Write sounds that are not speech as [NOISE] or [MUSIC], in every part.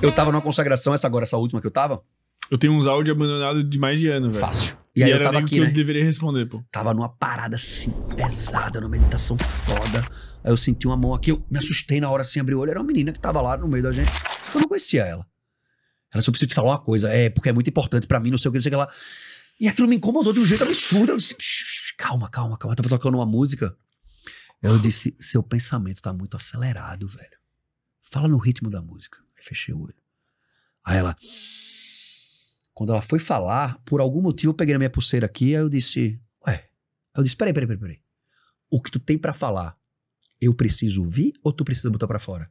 Eu tava numa consagração, essa agora, essa última que eu tava. Eu tenho uns áudios abandonados de mais de ano, velho. Fácil. E, e aí eu tava aqui, que né? eu deveria responder, pô. Tava numa parada assim, pesada, numa meditação foda. Aí eu senti uma mão aqui, eu me assustei na hora assim, abri o olho. Era uma menina que tava lá no meio da gente. Eu não conhecia ela. Ela só precisa te falar uma coisa, é, porque é muito importante para mim, não sei o que, não sei o que lá. E aquilo me incomodou de um jeito absurdo. Eu disse, calma, calma, calma. Eu tava tocando uma música. Eu disse, seu pensamento tá muito acelerado, velho. Fala no ritmo da música. Aí fechei o olho. Aí ela. Quando ela foi falar, por algum motivo eu peguei na minha pulseira aqui, aí eu disse, ué. Aí eu disse, peraí, peraí, peraí, peraí. O que tu tem para falar, eu preciso ouvir ou tu precisa botar para fora?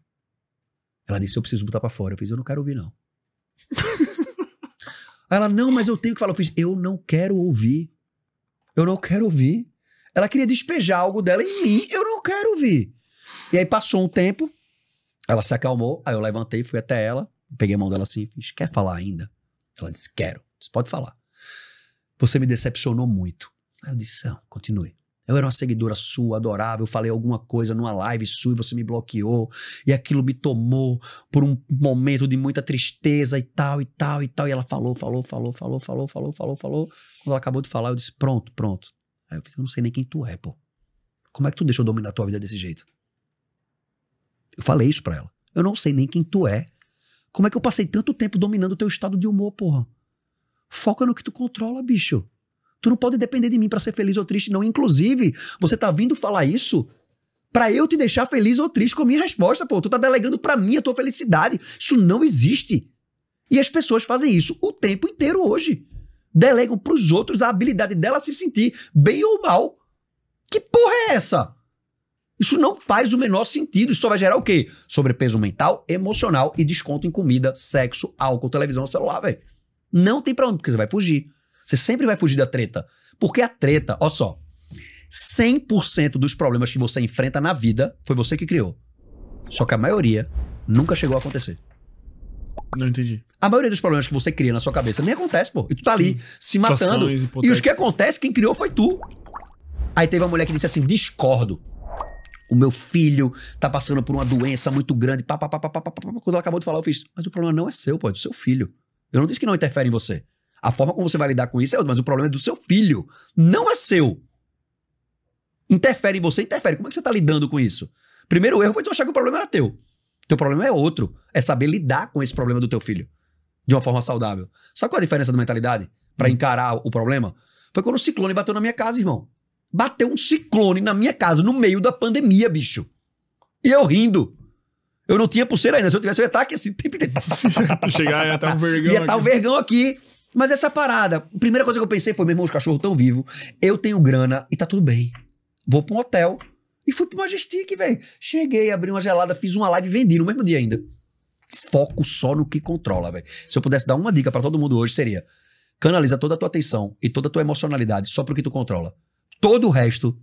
Ela disse, eu preciso botar para fora. Eu fiz, eu não quero ouvir, não. aí ela, não, mas eu tenho que falar. Eu fiz, eu não quero ouvir. Eu não quero ouvir. Ela queria despejar algo dela em mim, eu não quero ouvir. E aí passou um tempo, ela se acalmou, aí eu levantei, fui até ela, peguei a mão dela assim e fiz: Quer falar ainda? Ela disse: Quero. Disse, Pode falar. Você me decepcionou muito. Aí eu disse: Não, continue. Eu era uma seguidora sua, adorável, falei alguma coisa numa live sua e você me bloqueou. E aquilo me tomou por um momento de muita tristeza e tal, e tal, e tal. E ela falou, falou, falou, falou, falou, falou, falou, falou. Quando ela acabou de falar, eu disse: Pronto, pronto. Aí eu fiz: Eu não sei nem quem tu é, pô. Como é que tu deixou dominar tua vida desse jeito? Eu falei isso pra ela. Eu não sei nem quem tu é. Como é que eu passei tanto tempo dominando o teu estado de humor, porra? Foca no que tu controla, bicho. Tu não pode depender de mim para ser feliz ou triste, não. Inclusive, você tá vindo falar isso para eu te deixar feliz ou triste com a minha resposta, pô. Tu tá delegando para mim a tua felicidade. Isso não existe. E as pessoas fazem isso o tempo inteiro hoje. Delegam para os outros a habilidade dela se sentir bem ou mal. Que porra é essa? Isso não faz o menor sentido. Isso só vai gerar o quê? Sobrepeso mental, emocional e desconto em comida, sexo, álcool, televisão, celular, velho. Não tem onde, porque você vai fugir. Você sempre vai fugir da treta. Porque a treta, ó só, 100% dos problemas que você enfrenta na vida foi você que criou. Só que a maioria nunca chegou a acontecer. Não entendi. A maioria dos problemas que você cria na sua cabeça nem acontece, pô. E tu tá Sim. ali se matando. E os que acontecem, quem criou foi tu. Aí teve uma mulher que disse assim: discordo o meu filho tá passando por uma doença muito grande, pá, pá, pá, pá, pá, pá, pá, quando ela acabou de falar, eu fiz, mas o problema não é seu, pô, é do seu filho. Eu não disse que não interfere em você. A forma como você vai lidar com isso é outra, mas o problema é do seu filho, não é seu. Interfere em você, interfere. Como é que você tá lidando com isso? Primeiro erro foi tu achar que o problema era teu. Teu problema é outro. É saber lidar com esse problema do teu filho de uma forma saudável. Sabe qual é a diferença de mentalidade para hum. encarar o problema? Foi quando o ciclone bateu na minha casa, irmão. Bateu um ciclone na minha casa, no meio da pandemia, bicho. E eu rindo. Eu não tinha pulseira ainda. Se eu tivesse, eu ia estar aqui assim. [LAUGHS] Chegar, ia estar um vergão. Ia estar um vergão aqui. Mas essa parada, a primeira coisa que eu pensei foi: meu irmão, os cachorros estão vivos, eu tenho grana e tá tudo bem. Vou pra um hotel. E fui pro Majestic, velho. Cheguei, abri uma gelada, fiz uma live e vendi no mesmo dia ainda. Foco só no que controla, velho. Se eu pudesse dar uma dica para todo mundo hoje, seria: canaliza toda a tua atenção e toda a tua emocionalidade só pro que tu controla todo o resto.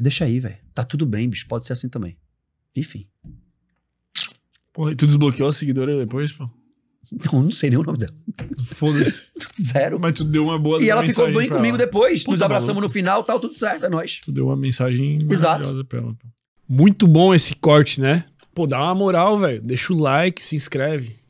Deixa aí, velho. Tá tudo bem, bicho. Pode ser assim também. Enfim. Porra, e tu desbloqueou a seguidora depois, pô? Não, não sei nem o nome dela. Foda-se. [LAUGHS] Zero. Mas tu deu uma boa E ela ficou bem comigo ela. depois. Puta nos abraçamos maluco. no final, tal, tudo certo. É nóis. Tu deu uma mensagem Exato. pra ela. Pô. Muito bom esse corte, né? Pô, dá uma moral, velho. Deixa o like, se inscreve.